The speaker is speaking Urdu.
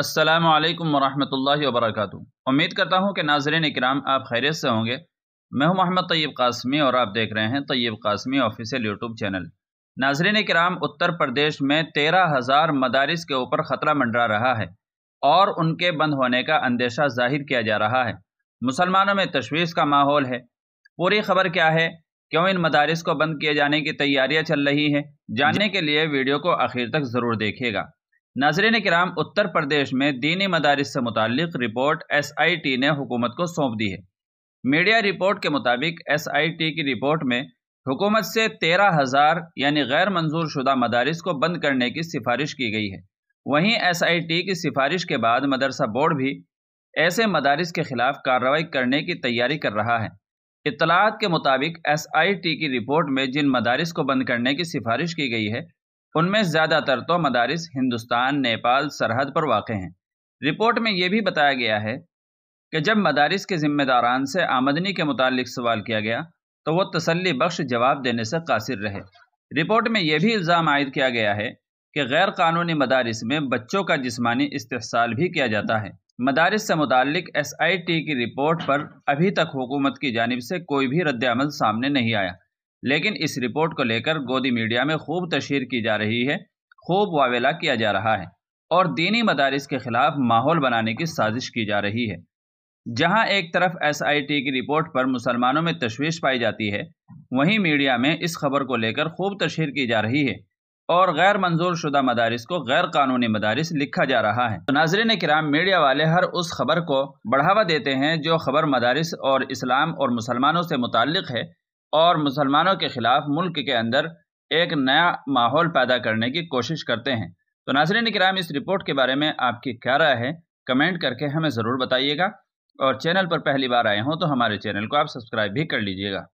السلام علیکم ورحمۃ اللہ وبرکاتہ امید کرتا ہوں کہ ناظرین اکرام آپ خیریت سے ہوں گے میں ہوں محمد طیب قاسمی اور آپ دیکھ رہے ہیں Tayyab Qasmi official YouTube channel ناظرین اکرام اتر پردیش میں تیرہ ہزار مدارس کے اوپر خطرہ منڈرا رہا ہے اور ان کے بند ہونے کا اندیشہ ظاہر کیا جا رہا ہے مسلمانوں میں تشویش کا ماحول ہے پوری خبر کیا ہے کیوں ان مدارس کو بند کیے جانے کی تیاریاں چل رہی ہیں جاننے کے لیے ویڈیو کو آخر تک ضرور دیکھے گا ناظرین کرام اتر پردیش میں دینی مدارس سے متعلق رپورٹ ایس آئی ٹی نے حکومت کو سونپ دی ہے میڈیا رپورٹ کے مطابق ایس آئی ٹی کی رپورٹ میں حکومت سے تیرہ ہزار یعنی غیر منظور شدہ مدارس کو بند کرنے کی سفارش کی گئی ہے وہیں ایس آئی ٹی کی سفارش کے بعد مدرسہ بورڈ بھی ایسے مدارس کے خلاف کارروائی کرنے کی تیاری کر رہا ہے اطلاعات کے مطابق ایس آئی ٹی کی رپورٹ میں جن مدارس کو بند کرنے کی سفارش کی گئی ہے ان میں زیادہ تر تو مدارس ہندوستان نیپال سرحد پر واقع ہیں رپورٹ میں یہ بھی بتایا گیا ہے کہ جب مدارس کے ذمہ داران سے آمدنی کے متعلق سوال کیا گیا تو وہ تسلی بخش جواب دینے سے قاصر رہے رپورٹ میں یہ بھی الزام عائد کیا گیا ہے کہ غیر قانونی مدارس میں بچوں کا جسمانی استحصال بھی کیا جاتا ہے مدارس سے متعلق ایس آئی ٹی کی رپورٹ پر ابھی تک حکومت کی جانب سے کوئی بھی رد عمل سامنے نہیں آیا لیکن اس رپورٹ کو لے کر گودی میڈیا میں خوب تشہیر کی جا رہی ہے خوب واویلا کیا جا رہا ہے اور دینی مدارس کے خلاف ماحول بنانے کی سازش کی جا رہی ہے جہاں ایک طرف ایس آئی ٹی کی رپورٹ پر مسلمانوں میں تشویش پائی جاتی ہے وہیں میڈیا میں اس خبر کو لے کر خوب تشہیر کی جا رہی ہے اور غیر منظور شدہ مدارس کو غیر قانونی مدارس لکھا جا رہا ہے تو ناظرین کرام میڈیا والے ہر اس خبر کو بڑھاوا دیتے ہیں جو خبر مدارس اور اسلام اور مسلمانوں سے متعلق ہے اور مسلمانوں کے خلاف ملک کے اندر ایک نیا ماحول پیدا کرنے کی کوشش کرتے ہیں تو ناظرین کرام اس رپورٹ کے بارے میں آپ کی کیا رائے ہے کمنٹ کر کے ہمیں ضرور بتائیے گا اور چینل پر پہلی بار آئے ہوں تو ہمارے چینل کو آپ سبسکرائب بھی کر لیجیے گا